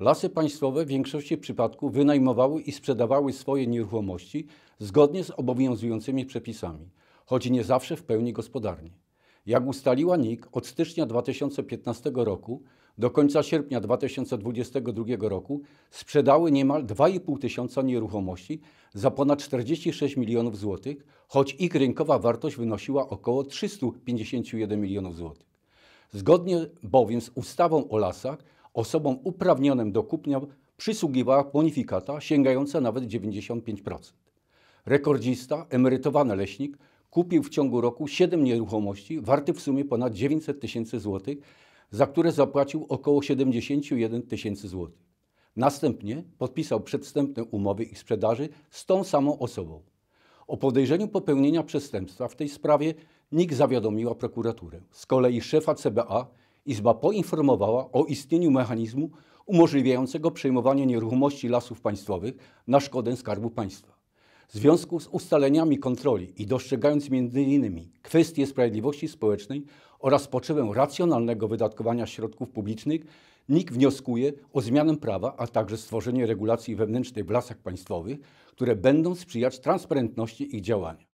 Lasy Państwowe w większości przypadków wynajmowały i sprzedawały swoje nieruchomości zgodnie z obowiązującymi przepisami, choć nie zawsze w pełni gospodarnie. Jak ustaliła NIK, od stycznia 2015 roku do końca sierpnia 2022 roku sprzedały niemal 2,5 tysiąca nieruchomości za ponad 46 milionów złotych, choć ich rynkowa wartość wynosiła około 351 milionów złotych. Zgodnie bowiem z ustawą o lasach Osobom uprawnionym do kupnia przysługiwała bonifikata sięgająca nawet 95%. Rekordzista, emerytowany leśnik, kupił w ciągu roku 7 nieruchomości wartych w sumie ponad 900 tysięcy złotych, za które zapłacił około 71 tysięcy złotych. Następnie podpisał przedstępne umowy ich sprzedaży z tą samą osobą. O podejrzeniu popełnienia przestępstwa w tej sprawie NIK zawiadomiła prokuraturę. Z kolei szefa CBA Izba poinformowała o istnieniu mechanizmu umożliwiającego przejmowanie nieruchomości lasów państwowych na szkodę Skarbu Państwa. W związku z ustaleniami kontroli i dostrzegając m.in. kwestie sprawiedliwości społecznej oraz potrzebę racjonalnego wydatkowania środków publicznych, NIK wnioskuje o zmianę prawa, a także stworzenie regulacji wewnętrznej w lasach państwowych, które będą sprzyjać transparentności ich działania.